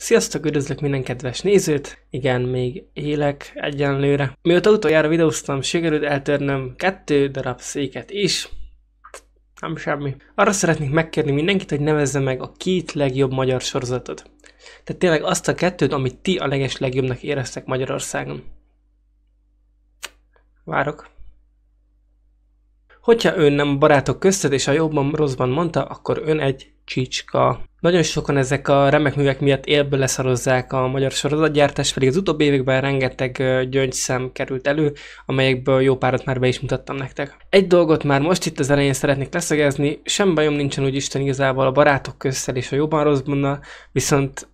Sziasztok, üdvözlök minden kedves nézőt! Igen, még élek egyenlőre. Mióta utoljára videóztam, sikerült eltörnöm kettő darab széket is. Nem semmi. Arra szeretnék megkérni mindenkit, hogy nevezze meg a két legjobb magyar sorozatot. Tehát tényleg azt a kettőt, amit ti a leges legjobbnak éreztek Magyarországon. Várok. Hogyha ön nem barátok köztet és a jobban rosszban mondta, akkor ön egy csicska. Nagyon sokan ezek a remek művek miatt élből leszarozzák a magyar sorozatgyártást, pedig az utóbbi években rengeteg gyöngyszem került elő, amelyekből jó párat már be is mutattam nektek. Egy dolgot már most itt az elején szeretnék leszögezni, sem bajom nincsen úgy Isten igazából a barátok közszel és a jobban rosszbannal, viszont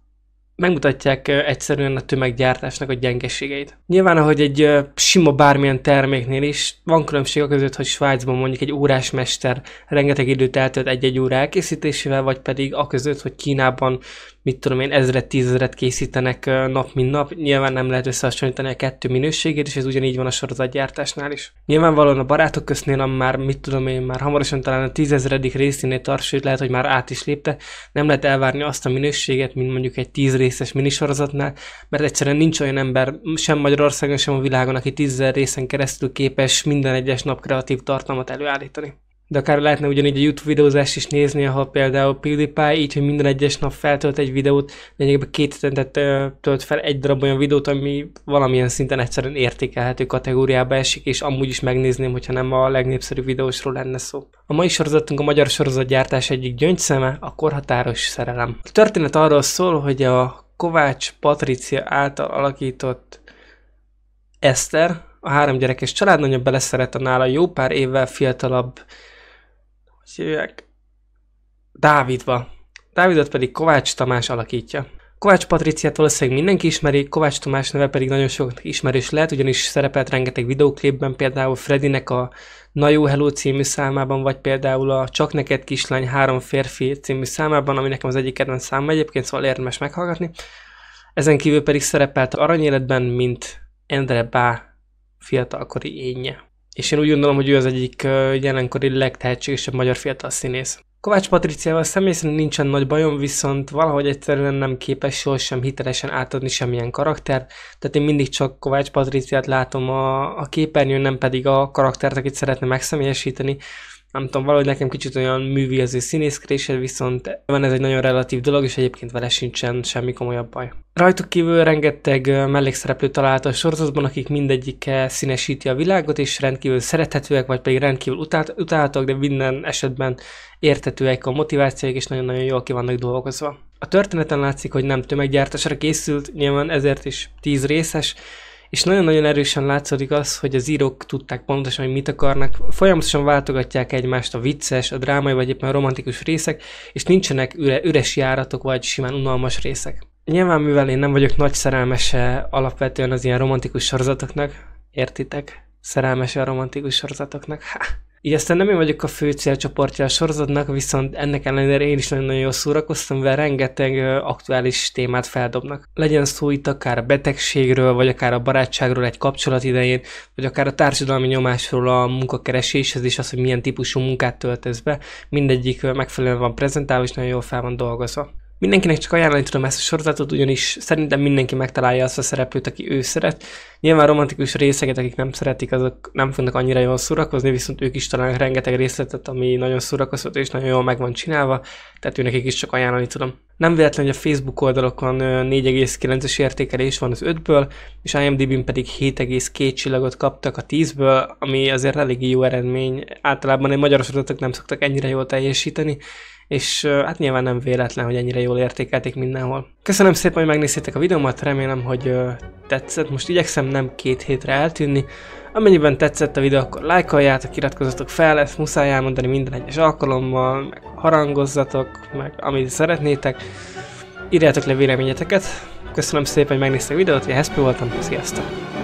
megmutatják egyszerűen a tömeggyártásnak a gyengeségeit. Nyilván, ahogy egy sima bármilyen terméknél is, van különbség a között, hogy Svájcban mondjuk egy órásmester rengeteg időt eltölt egy-egy óra elkészítésével, vagy pedig a között, hogy Kínában, mit tudom én, ezret, tízezret készítenek nap, mint nap. Nyilván nem lehet összehasonlítani a kettő minőségét, és ez ugyanígy van a sorozatgyártásnál is. Nyilvánvalóan a barátok köznél már, mit tudom én, már hamarosan talán a tízezredik részénél tart, sőt lehet, hogy már át is lépte. Nem lehet elvárni azt a minőséget, mint mondjuk egy tíz részes minisorozatnál, mert egyszerűen nincs olyan ember sem Magyarországon, sem a világon, aki tízzer részen keresztül képes minden egyes nap kreatív tartalmat előállítani de akár lehetne ugyanígy a YouTube videózást is nézni, ha például PewDiePie így, hogy minden egyes nap feltölt egy videót, lényegében két tehát, tölt fel egy darab olyan videót, ami valamilyen szinten egyszerűen értékelhető kategóriába esik, és amúgy is megnézném, hogyha nem a legnépszerűbb videósról lenne szó. A mai sorozatunk a magyar sorozatgyártás egyik gyöngyszeme, a korhatáros szerelem. A történet arról szól, hogy a Kovács Patricia által alakított Eszter, a három gyerekes családnagyobb beleszeret a nála jó pár évvel fiatalabb hogy hívják? Dávidba. Dávidot pedig Kovács Tamás alakítja. Kovács Patriciát valószínűleg mindenki ismeri, Kovács Tamás neve pedig nagyon sok ismerős lehet, ugyanis szerepelt rengeteg videóklipben, például Fredinek a Na jó Hello című számában, vagy például a Csak neked kislány három férfi című számában, ami nekem az egyik kedvenc szám egyébként, szóval érdemes meghallgatni. Ezen kívül pedig szerepelt Aranyéletben, mint Endre Bá fiatalkori énje és én úgy gondolom, hogy ő az egyik jelenkori legtehetségesebb magyar fiatal színész. Kovács Patriciával személy szerint nincsen nagy bajom, viszont valahogy egyszerűen nem képes jól sem hitelesen átadni semmilyen karaktert, tehát én mindig csak Kovács Patriciát látom a, a képernyőn, nem pedig a karaktert, akit szeretne megszemélyesíteni, nem tudom, valahogy nekem kicsit olyan művi az ő színészkedése, viszont van ez egy nagyon relatív dolog, és egyébként vele sincsen semmi komolyabb baj. Rajtuk kívül rengeteg mellékszereplő találta a sorozatban, akik mindegyike színesíti a világot, és rendkívül szerethetőek, vagy pedig rendkívül utált, utáltak, de minden esetben értetőek a motivációik, és nagyon-nagyon jól ki vannak dolgozva. A történeten látszik, hogy nem tömeggyártásra készült, nyilván ezért is tíz részes, és nagyon-nagyon erősen látszódik az, hogy az írók tudták pontosan, hogy mit akarnak, folyamatosan váltogatják egymást a vicces, a drámai vagy éppen a romantikus részek, és nincsenek üre, üres járatok vagy simán unalmas részek. Nyilván mivel én nem vagyok nagy szerelmese alapvetően az ilyen romantikus sorozatoknak, értitek? Szerelmese a romantikus sorozatoknak, ha. Így aztán nem én vagyok a fő célcsoportja a sorozatnak, viszont ennek ellenére én is nagyon-nagyon jól szórakoztam, mert rengeteg aktuális témát feldobnak. Legyen szó itt akár a betegségről, vagy akár a barátságról egy kapcsolat idején, vagy akár a társadalmi nyomásról a munkakereséshez, és az, hogy milyen típusú munkát töltesz be. Mindegyik megfelelően van prezentálva, és nagyon jól fel van dolgozva. Mindenkinek csak ajánlani tudom ezt a sorozatot, ugyanis szerintem mindenki megtalálja azt a szereplőt, aki ő szeret. Nyilván romantikus részeket, akik nem szeretik, azok nem fognak annyira jól szórakozni, viszont ők is találnak rengeteg részletet, ami nagyon szórakozott és nagyon jól meg van csinálva, tehát őnek is csak ajánlani tudom. Nem véletlen, hogy a Facebook oldalokon 4,9-es értékelés van az 5-ből, és IMDb-n pedig 7,2 csillagot kaptak a 10-ből, ami azért elég jó eredmény. Általában egy magyar sorozatok nem szoktak ennyire jól teljesíteni, és hát nyilván nem véletlen, hogy ennyire jól értékelték mindenhol. Köszönöm szépen, hogy megnéztétek a videómat, remélem, hogy tetszett. Most igyekszem nem két hétre eltűnni. Amennyiben tetszett a videó, akkor lájkoljátok, iratkozzatok fel, ezt muszáj elmondani minden egyes alkalommal, meg harangozzatok, meg amit szeretnétek. Írjátok le véleményeteket. Köszönöm szépen, hogy megnéztek a videót, én Hespő voltam, sziasztok!